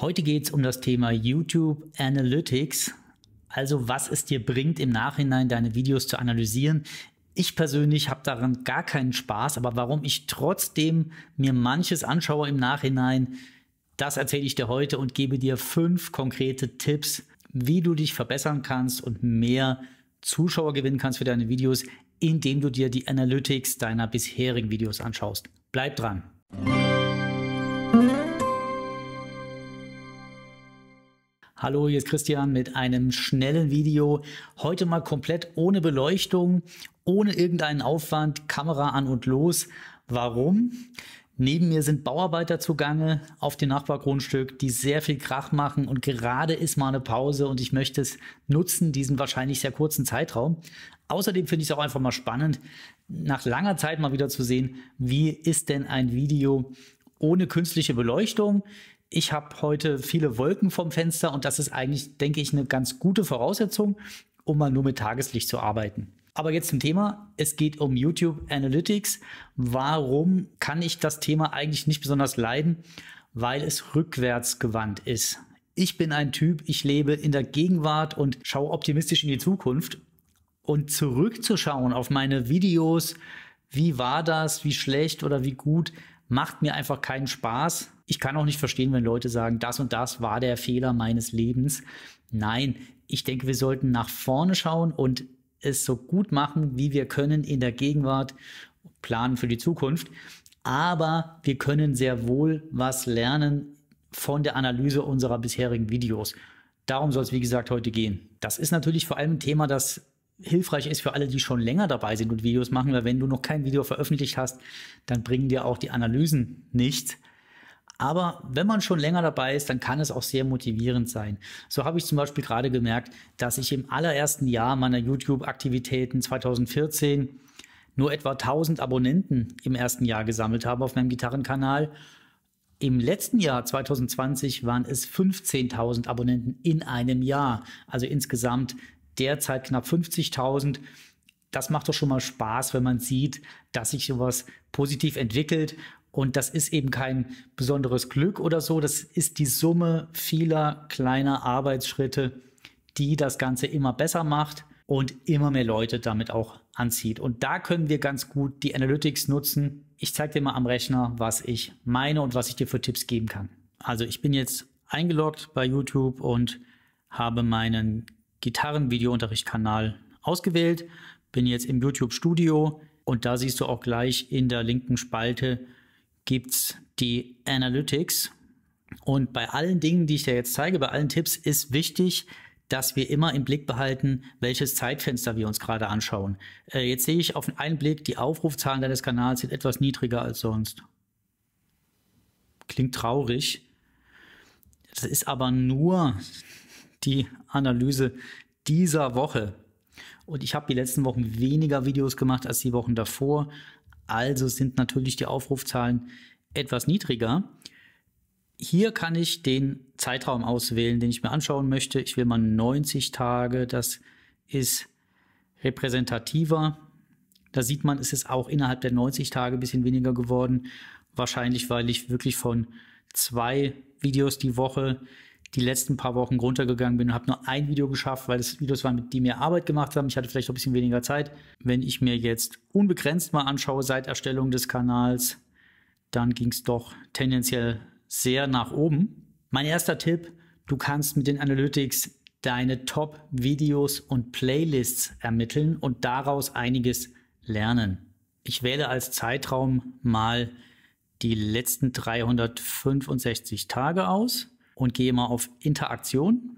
Heute geht es um das Thema YouTube Analytics, also was es dir bringt, im Nachhinein deine Videos zu analysieren. Ich persönlich habe daran gar keinen Spaß, aber warum ich trotzdem mir manches anschaue im Nachhinein, das erzähle ich dir heute und gebe dir fünf konkrete Tipps, wie du dich verbessern kannst und mehr Zuschauer gewinnen kannst für deine Videos, indem du dir die Analytics deiner bisherigen Videos anschaust. Bleib dran. Hallo, hier ist Christian mit einem schnellen Video. Heute mal komplett ohne Beleuchtung, ohne irgendeinen Aufwand, Kamera an und los. Warum? Neben mir sind Bauarbeiter zugange auf dem Nachbargrundstück, die sehr viel Krach machen und gerade ist mal eine Pause und ich möchte es nutzen, diesen wahrscheinlich sehr kurzen Zeitraum. Außerdem finde ich es auch einfach mal spannend, nach langer Zeit mal wieder zu sehen, wie ist denn ein Video ohne künstliche Beleuchtung? ich habe heute viele Wolken vom Fenster und das ist eigentlich, denke ich, eine ganz gute Voraussetzung, um mal nur mit Tageslicht zu arbeiten. Aber jetzt zum Thema. Es geht um YouTube Analytics. Warum kann ich das Thema eigentlich nicht besonders leiden? Weil es rückwärtsgewandt ist. Ich bin ein Typ, ich lebe in der Gegenwart und schaue optimistisch in die Zukunft. Und zurückzuschauen auf meine Videos, wie war das, wie schlecht oder wie gut, macht mir einfach keinen Spaß. Ich kann auch nicht verstehen, wenn Leute sagen, das und das war der Fehler meines Lebens. Nein, ich denke, wir sollten nach vorne schauen und es so gut machen, wie wir können in der Gegenwart, planen für die Zukunft. Aber wir können sehr wohl was lernen von der Analyse unserer bisherigen Videos. Darum soll es, wie gesagt, heute gehen. Das ist natürlich vor allem ein Thema, das hilfreich ist für alle, die schon länger dabei sind und Videos machen, weil wenn du noch kein Video veröffentlicht hast, dann bringen dir auch die Analysen nichts. Aber wenn man schon länger dabei ist, dann kann es auch sehr motivierend sein. So habe ich zum Beispiel gerade gemerkt, dass ich im allerersten Jahr meiner YouTube-Aktivitäten 2014 nur etwa 1000 Abonnenten im ersten Jahr gesammelt habe auf meinem Gitarrenkanal. Im letzten Jahr 2020 waren es 15.000 Abonnenten in einem Jahr. Also insgesamt derzeit knapp 50.000. Das macht doch schon mal Spaß, wenn man sieht, dass sich sowas positiv entwickelt. Und das ist eben kein besonderes Glück oder so. Das ist die Summe vieler kleiner Arbeitsschritte, die das Ganze immer besser macht und immer mehr Leute damit auch anzieht. Und da können wir ganz gut die Analytics nutzen. Ich zeige dir mal am Rechner, was ich meine und was ich dir für Tipps geben kann. Also ich bin jetzt eingeloggt bei YouTube und habe meinen Gitarren-Videounterricht-Kanal ausgewählt, bin jetzt im YouTube Studio und da siehst du auch gleich in der linken Spalte gibt es die Analytics. Und bei allen Dingen, die ich dir jetzt zeige, bei allen Tipps ist wichtig, dass wir immer im Blick behalten, welches Zeitfenster wir uns gerade anschauen. Äh, jetzt sehe ich auf den einen Blick, die Aufrufzahlen deines Kanals sind etwas niedriger als sonst. Klingt traurig. Das ist aber nur die Analyse dieser Woche. Und ich habe die letzten Wochen weniger Videos gemacht als die Wochen davor. Also sind natürlich die Aufrufzahlen etwas niedriger. Hier kann ich den Zeitraum auswählen, den ich mir anschauen möchte. Ich will mal 90 Tage. Das ist repräsentativer. Da sieht man, es ist auch innerhalb der 90 Tage ein bisschen weniger geworden. Wahrscheinlich, weil ich wirklich von zwei Videos die Woche die letzten paar Wochen runtergegangen bin und habe nur ein Video geschafft, weil das Videos waren, mit die mir Arbeit gemacht haben. Ich hatte vielleicht ein bisschen weniger Zeit. Wenn ich mir jetzt unbegrenzt mal anschaue seit Erstellung des Kanals, dann ging es doch tendenziell sehr nach oben. Mein erster Tipp, du kannst mit den Analytics deine Top-Videos und Playlists ermitteln und daraus einiges lernen. Ich wähle als Zeitraum mal die letzten 365 Tage aus und gehe mal auf Interaktion.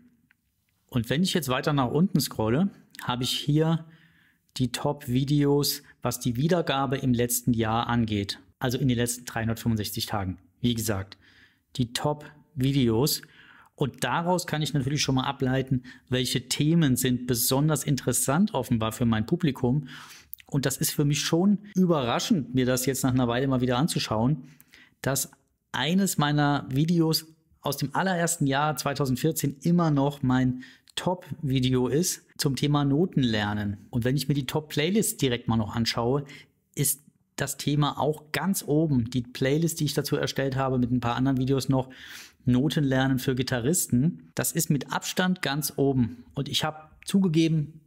Und wenn ich jetzt weiter nach unten scrolle, habe ich hier die Top-Videos, was die Wiedergabe im letzten Jahr angeht. Also in den letzten 365 Tagen. Wie gesagt, die Top-Videos. Und daraus kann ich natürlich schon mal ableiten, welche Themen sind besonders interessant offenbar für mein Publikum. Und das ist für mich schon überraschend, mir das jetzt nach einer Weile mal wieder anzuschauen, dass eines meiner Videos aus dem allerersten Jahr 2014 immer noch mein Top-Video ist zum Thema Notenlernen. Und wenn ich mir die Top-Playlist direkt mal noch anschaue, ist das Thema auch ganz oben. Die Playlist, die ich dazu erstellt habe, mit ein paar anderen Videos noch, Notenlernen für Gitarristen, das ist mit Abstand ganz oben. Und ich habe zugegeben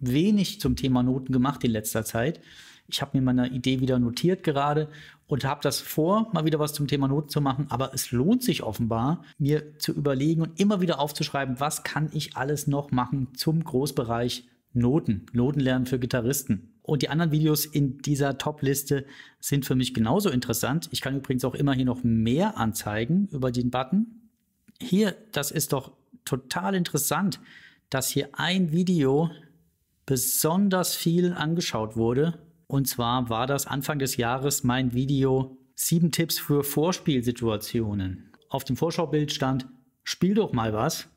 wenig zum Thema Noten gemacht in letzter Zeit. Ich habe mir meine Idee wieder notiert gerade und habe das vor, mal wieder was zum Thema Noten zu machen. Aber es lohnt sich offenbar, mir zu überlegen und immer wieder aufzuschreiben, was kann ich alles noch machen zum Großbereich Noten, Notenlernen für Gitarristen. Und die anderen Videos in dieser Top-Liste sind für mich genauso interessant. Ich kann übrigens auch immer hier noch mehr anzeigen über den Button. Hier, das ist doch total interessant, dass hier ein Video besonders viel angeschaut wurde und zwar war das Anfang des Jahres mein Video Sieben Tipps für Vorspielsituationen. Auf dem Vorschaubild stand, spiel doch mal was.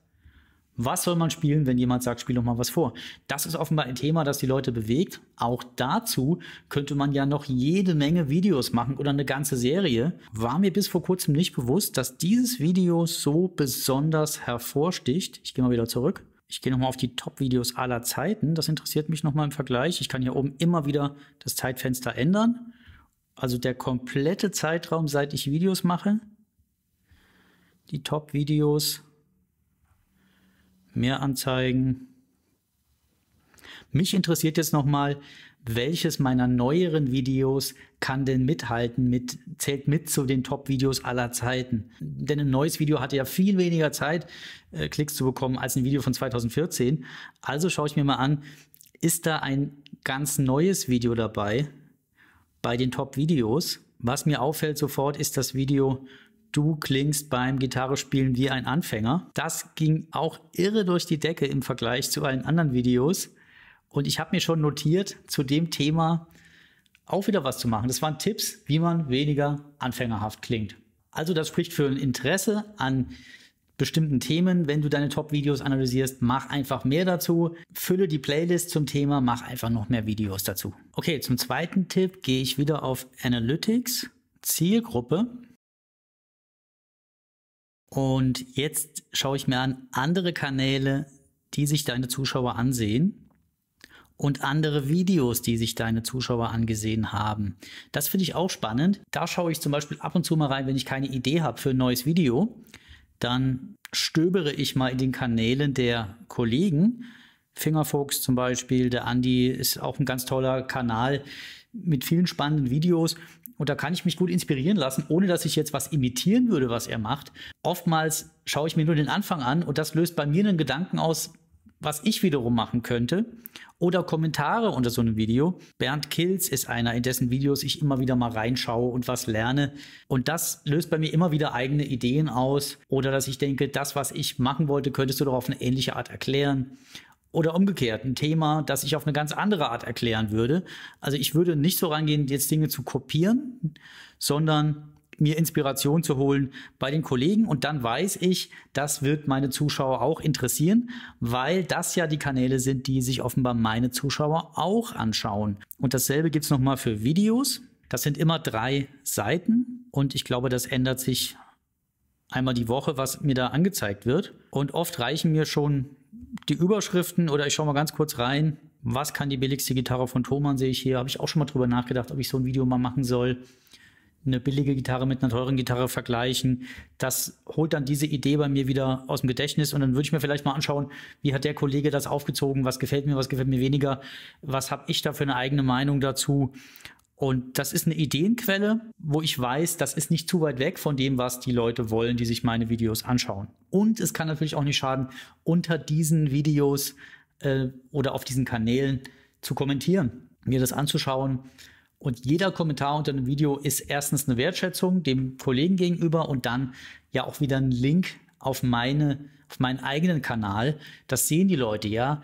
Was soll man spielen, wenn jemand sagt, spiel doch mal was vor? Das ist offenbar ein Thema, das die Leute bewegt. Auch dazu könnte man ja noch jede Menge Videos machen oder eine ganze Serie. War mir bis vor kurzem nicht bewusst, dass dieses Video so besonders hervorsticht. Ich gehe mal wieder zurück. Ich gehe nochmal auf die Top-Videos aller Zeiten. Das interessiert mich nochmal im Vergleich. Ich kann hier oben immer wieder das Zeitfenster ändern. Also der komplette Zeitraum, seit ich Videos mache. Die Top-Videos. Mehr anzeigen. Mich interessiert jetzt nochmal, welches meiner neueren Videos kann denn mithalten, mit, zählt mit zu den Top-Videos aller Zeiten. Denn ein neues Video hatte ja viel weniger Zeit, äh, Klicks zu bekommen, als ein Video von 2014. Also schaue ich mir mal an, ist da ein ganz neues Video dabei bei den Top-Videos? Was mir auffällt sofort, ist das Video du klingst beim Gitarrespielen wie ein Anfänger. Das ging auch irre durch die Decke im Vergleich zu allen anderen Videos. Und ich habe mir schon notiert, zu dem Thema auch wieder was zu machen. Das waren Tipps, wie man weniger anfängerhaft klingt. Also das spricht für ein Interesse an bestimmten Themen. Wenn du deine Top-Videos analysierst, mach einfach mehr dazu. Fülle die Playlist zum Thema, mach einfach noch mehr Videos dazu. Okay, zum zweiten Tipp gehe ich wieder auf Analytics, Zielgruppe. Und jetzt schaue ich mir an andere Kanäle, die sich deine Zuschauer ansehen und andere Videos, die sich deine Zuschauer angesehen haben. Das finde ich auch spannend. Da schaue ich zum Beispiel ab und zu mal rein, wenn ich keine Idee habe für ein neues Video. Dann stöbere ich mal in den Kanälen der Kollegen. Fingerfuchs zum Beispiel, der Andi ist auch ein ganz toller Kanal mit vielen spannenden Videos. Und da kann ich mich gut inspirieren lassen, ohne dass ich jetzt was imitieren würde, was er macht. Oftmals schaue ich mir nur den Anfang an und das löst bei mir einen Gedanken aus, was ich wiederum machen könnte. Oder Kommentare unter so einem Video. Bernd Kills ist einer, in dessen Videos ich immer wieder mal reinschaue und was lerne. Und das löst bei mir immer wieder eigene Ideen aus. Oder dass ich denke, das, was ich machen wollte, könntest du doch auf eine ähnliche Art erklären. Oder umgekehrt, ein Thema, das ich auf eine ganz andere Art erklären würde. Also ich würde nicht so rangehen, jetzt Dinge zu kopieren, sondern mir Inspiration zu holen bei den Kollegen. Und dann weiß ich, das wird meine Zuschauer auch interessieren, weil das ja die Kanäle sind, die sich offenbar meine Zuschauer auch anschauen. Und dasselbe gibt es nochmal für Videos. Das sind immer drei Seiten und ich glaube, das ändert sich einmal die Woche, was mir da angezeigt wird. Und oft reichen mir schon die Überschriften oder ich schaue mal ganz kurz rein, was kann die billigste Gitarre von Thomann, sehe ich hier, habe ich auch schon mal drüber nachgedacht, ob ich so ein Video mal machen soll eine billige Gitarre mit einer teuren Gitarre vergleichen. Das holt dann diese Idee bei mir wieder aus dem Gedächtnis und dann würde ich mir vielleicht mal anschauen, wie hat der Kollege das aufgezogen, was gefällt mir, was gefällt mir weniger, was habe ich da für eine eigene Meinung dazu. Und das ist eine Ideenquelle, wo ich weiß, das ist nicht zu weit weg von dem, was die Leute wollen, die sich meine Videos anschauen. Und es kann natürlich auch nicht schaden, unter diesen Videos äh, oder auf diesen Kanälen zu kommentieren, mir das anzuschauen und jeder Kommentar unter einem Video ist erstens eine Wertschätzung dem Kollegen gegenüber und dann ja auch wieder ein Link auf meine, auf meinen eigenen Kanal. Das sehen die Leute ja.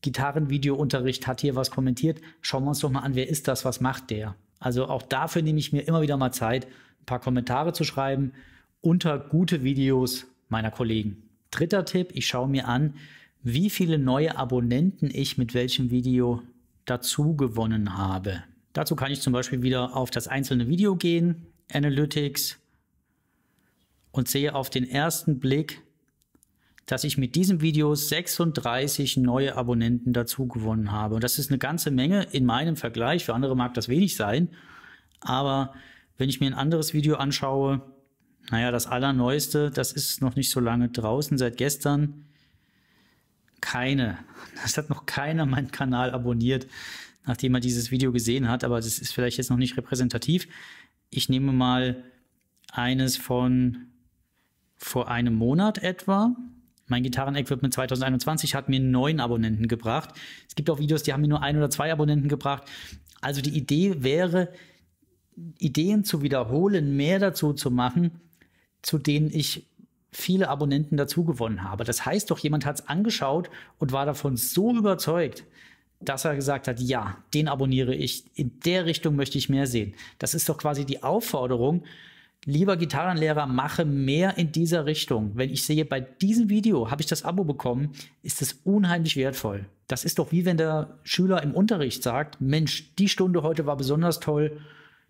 Gitarrenvideounterricht hat hier was kommentiert. Schauen wir uns doch mal an, wer ist das, was macht der? Also auch dafür nehme ich mir immer wieder mal Zeit, ein paar Kommentare zu schreiben unter gute Videos meiner Kollegen. Dritter Tipp, ich schaue mir an, wie viele neue Abonnenten ich mit welchem Video dazu gewonnen habe. Dazu kann ich zum Beispiel wieder auf das einzelne Video gehen, Analytics, und sehe auf den ersten Blick, dass ich mit diesem Video 36 neue Abonnenten dazu gewonnen habe. Und das ist eine ganze Menge in meinem Vergleich. Für andere mag das wenig sein. Aber wenn ich mir ein anderes Video anschaue, naja, das allerneueste, das ist noch nicht so lange draußen, seit gestern. Keine. Das hat noch keiner meinen Kanal abonniert nachdem er dieses Video gesehen hat, aber das ist vielleicht jetzt noch nicht repräsentativ. Ich nehme mal eines von vor einem Monat etwa. Mein Gitarren-Equipment 2021 hat mir neun Abonnenten gebracht. Es gibt auch Videos, die haben mir nur ein oder zwei Abonnenten gebracht. Also die Idee wäre, Ideen zu wiederholen, mehr dazu zu machen, zu denen ich viele Abonnenten dazu gewonnen habe. Das heißt doch, jemand hat es angeschaut und war davon so überzeugt, dass er gesagt hat, ja, den abonniere ich, in der Richtung möchte ich mehr sehen. Das ist doch quasi die Aufforderung, lieber Gitarrenlehrer, mache mehr in dieser Richtung. Wenn ich sehe, bei diesem Video habe ich das Abo bekommen, ist es unheimlich wertvoll. Das ist doch wie wenn der Schüler im Unterricht sagt, Mensch, die Stunde heute war besonders toll,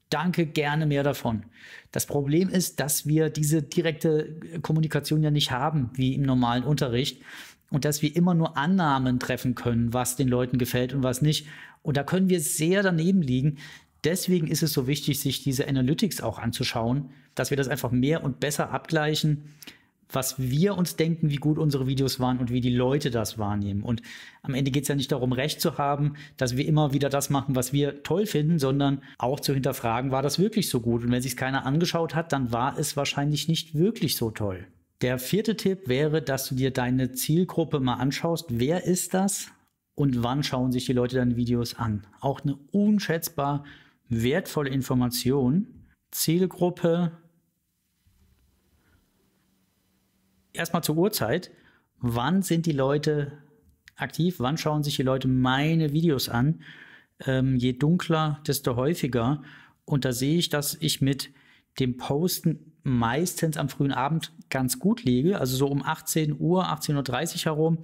danke, gerne mehr davon. Das Problem ist, dass wir diese direkte Kommunikation ja nicht haben, wie im normalen Unterricht und dass wir immer nur Annahmen treffen können, was den Leuten gefällt und was nicht. Und da können wir sehr daneben liegen. Deswegen ist es so wichtig, sich diese Analytics auch anzuschauen, dass wir das einfach mehr und besser abgleichen, was wir uns denken, wie gut unsere Videos waren und wie die Leute das wahrnehmen. Und am Ende geht es ja nicht darum, recht zu haben, dass wir immer wieder das machen, was wir toll finden, sondern auch zu hinterfragen, war das wirklich so gut? Und wenn sich keiner angeschaut hat, dann war es wahrscheinlich nicht wirklich so toll. Der vierte Tipp wäre, dass du dir deine Zielgruppe mal anschaust. Wer ist das und wann schauen sich die Leute deine Videos an? Auch eine unschätzbar wertvolle Information. Zielgruppe. Erstmal zur Uhrzeit. Wann sind die Leute aktiv? Wann schauen sich die Leute meine Videos an? Ähm, je dunkler, desto häufiger. Und da sehe ich, dass ich mit dem Posten meistens am frühen Abend ganz gut liege, also so um 18 Uhr, 18.30 Uhr herum,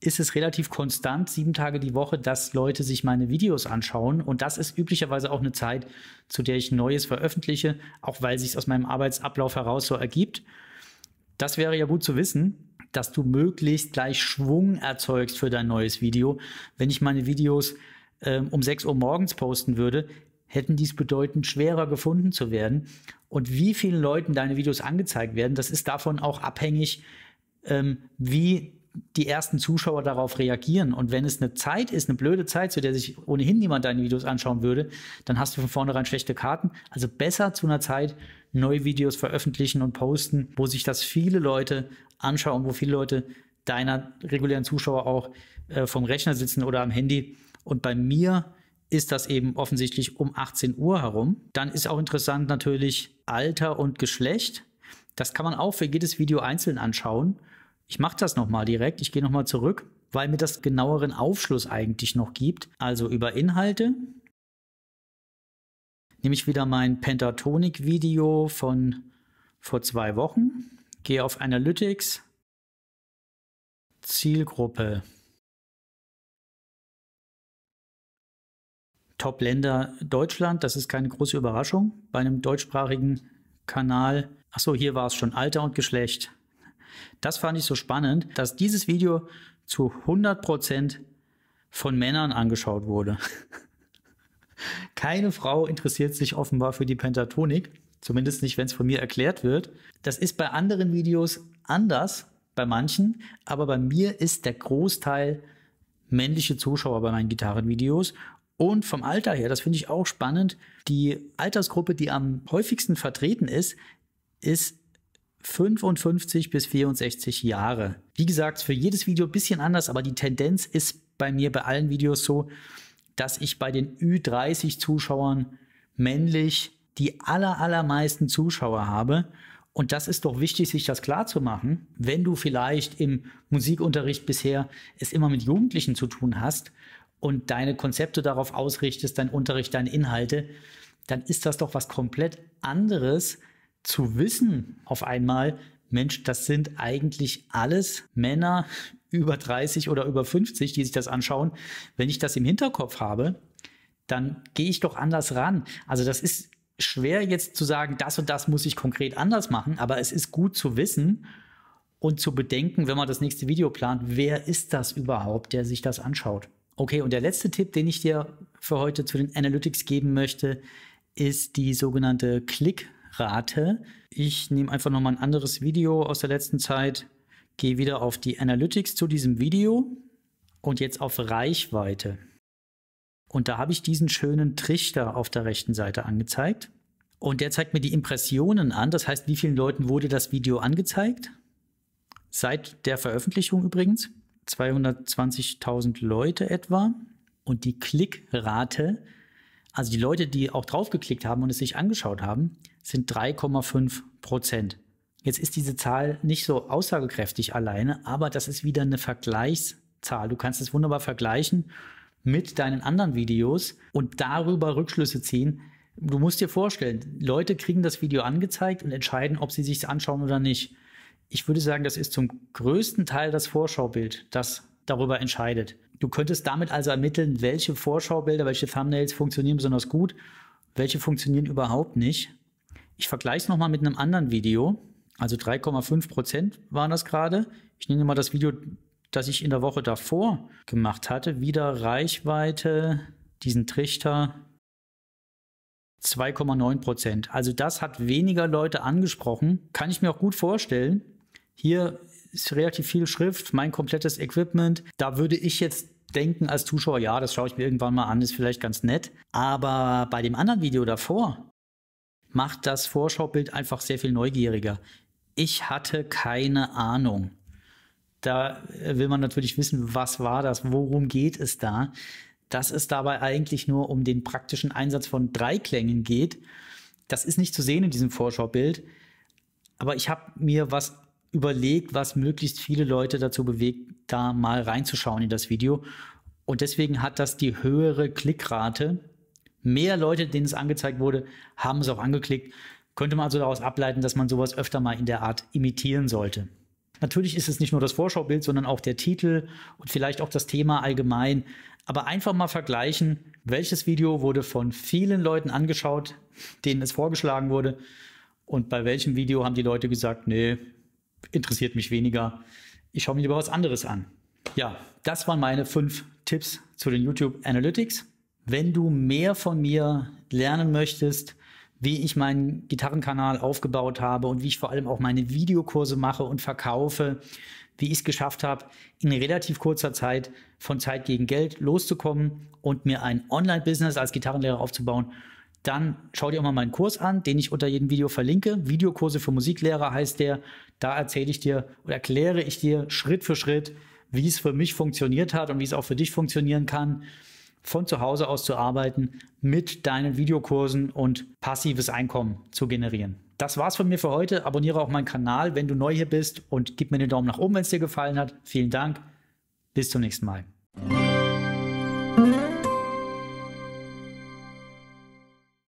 ist es relativ konstant, sieben Tage die Woche, dass Leute sich meine Videos anschauen. Und das ist üblicherweise auch eine Zeit, zu der ich Neues veröffentliche, auch weil sich es aus meinem Arbeitsablauf heraus so ergibt. Das wäre ja gut zu wissen, dass du möglichst gleich Schwung erzeugst für dein neues Video. Wenn ich meine Videos ähm, um 6 Uhr morgens posten würde, hätten dies bedeutend schwerer gefunden zu werden. Und wie vielen Leuten deine Videos angezeigt werden, das ist davon auch abhängig, ähm, wie die ersten Zuschauer darauf reagieren. Und wenn es eine Zeit ist, eine blöde Zeit, zu der sich ohnehin niemand deine Videos anschauen würde, dann hast du von vornherein schlechte Karten. Also besser zu einer Zeit neue Videos veröffentlichen und posten, wo sich das viele Leute anschauen, wo viele Leute deiner regulären Zuschauer auch äh, vom Rechner sitzen oder am Handy. Und bei mir ist das eben offensichtlich um 18 Uhr herum. Dann ist auch interessant natürlich Alter und Geschlecht. Das kann man auch für jedes Video einzeln anschauen. Ich mache das nochmal direkt, ich gehe nochmal zurück, weil mir das genaueren Aufschluss eigentlich noch gibt. Also über Inhalte nehme ich wieder mein Pentatonic-Video von vor zwei Wochen, gehe auf Analytics, Zielgruppe. Top-Länder Deutschland, das ist keine große Überraschung bei einem deutschsprachigen Kanal. Achso, hier war es schon Alter und Geschlecht. Das fand ich so spannend, dass dieses Video zu 100% von Männern angeschaut wurde. Keine Frau interessiert sich offenbar für die Pentatonik, zumindest nicht, wenn es von mir erklärt wird. Das ist bei anderen Videos anders, bei manchen, aber bei mir ist der Großteil männliche Zuschauer bei meinen Gitarrenvideos und vom Alter her, das finde ich auch spannend, die Altersgruppe, die am häufigsten vertreten ist, ist 55 bis 64 Jahre. Wie gesagt, für jedes Video ein bisschen anders, aber die Tendenz ist bei mir bei allen Videos so, dass ich bei den Ü30 Zuschauern männlich die aller, allermeisten Zuschauer habe. Und das ist doch wichtig, sich das klar zu machen. Wenn du vielleicht im Musikunterricht bisher es immer mit Jugendlichen zu tun hast und deine Konzepte darauf ausrichtest, dein Unterricht, deine Inhalte, dann ist das doch was komplett anderes zu wissen auf einmal, Mensch, das sind eigentlich alles Männer über 30 oder über 50, die sich das anschauen. Wenn ich das im Hinterkopf habe, dann gehe ich doch anders ran. Also das ist schwer jetzt zu sagen, das und das muss ich konkret anders machen, aber es ist gut zu wissen und zu bedenken, wenn man das nächste Video plant, wer ist das überhaupt, der sich das anschaut. Okay, und der letzte Tipp, den ich dir für heute zu den Analytics geben möchte, ist die sogenannte Klickrate. Ich nehme einfach nochmal ein anderes Video aus der letzten Zeit, gehe wieder auf die Analytics zu diesem Video und jetzt auf Reichweite. Und da habe ich diesen schönen Trichter auf der rechten Seite angezeigt. Und der zeigt mir die Impressionen an, das heißt, wie vielen Leuten wurde das Video angezeigt? Seit der Veröffentlichung übrigens. 220.000 Leute etwa. Und die Klickrate, also die Leute, die auch draufgeklickt haben und es sich angeschaut haben, sind 3,5 Prozent. Jetzt ist diese Zahl nicht so aussagekräftig alleine, aber das ist wieder eine Vergleichszahl. Du kannst es wunderbar vergleichen mit deinen anderen Videos und darüber Rückschlüsse ziehen. Du musst dir vorstellen, Leute kriegen das Video angezeigt und entscheiden, ob sie sich es anschauen oder nicht ich würde sagen, das ist zum größten Teil das Vorschaubild, das darüber entscheidet. Du könntest damit also ermitteln, welche Vorschaubilder, welche Thumbnails funktionieren besonders gut, welche funktionieren überhaupt nicht. Ich vergleiche es nochmal mit einem anderen Video. Also 3,5 Prozent waren das gerade. Ich nehme mal das Video, das ich in der Woche davor gemacht hatte. Wieder Reichweite, diesen Trichter 2,9 Prozent. Also das hat weniger Leute angesprochen. Kann ich mir auch gut vorstellen hier ist relativ viel Schrift, mein komplettes Equipment. Da würde ich jetzt denken als Zuschauer, ja, das schaue ich mir irgendwann mal an, ist vielleicht ganz nett. Aber bei dem anderen Video davor macht das Vorschaubild einfach sehr viel neugieriger. Ich hatte keine Ahnung. Da äh, will man natürlich wissen, was war das, worum geht es da. Dass es dabei eigentlich nur um den praktischen Einsatz von Dreiklängen geht, das ist nicht zu sehen in diesem Vorschaubild. Aber ich habe mir was überlegt, was möglichst viele Leute dazu bewegt, da mal reinzuschauen in das Video. Und deswegen hat das die höhere Klickrate. Mehr Leute, denen es angezeigt wurde, haben es auch angeklickt. Könnte man also daraus ableiten, dass man sowas öfter mal in der Art imitieren sollte. Natürlich ist es nicht nur das Vorschaubild, sondern auch der Titel und vielleicht auch das Thema allgemein. Aber einfach mal vergleichen, welches Video wurde von vielen Leuten angeschaut, denen es vorgeschlagen wurde, und bei welchem Video haben die Leute gesagt, nee, interessiert mich weniger. Ich schaue mir lieber was anderes an. Ja, das waren meine fünf Tipps zu den YouTube Analytics. Wenn du mehr von mir lernen möchtest, wie ich meinen Gitarrenkanal aufgebaut habe und wie ich vor allem auch meine Videokurse mache und verkaufe, wie ich es geschafft habe, in relativ kurzer Zeit von Zeit gegen Geld loszukommen und mir ein Online-Business als Gitarrenlehrer aufzubauen dann schau dir auch mal meinen Kurs an, den ich unter jedem Video verlinke. Videokurse für Musiklehrer heißt der. Da erzähle ich dir oder erkläre ich dir Schritt für Schritt, wie es für mich funktioniert hat und wie es auch für dich funktionieren kann, von zu Hause aus zu arbeiten, mit deinen Videokursen und passives Einkommen zu generieren. Das war's von mir für heute. Abonniere auch meinen Kanal, wenn du neu hier bist und gib mir den Daumen nach oben, wenn es dir gefallen hat. Vielen Dank. Bis zum nächsten Mal.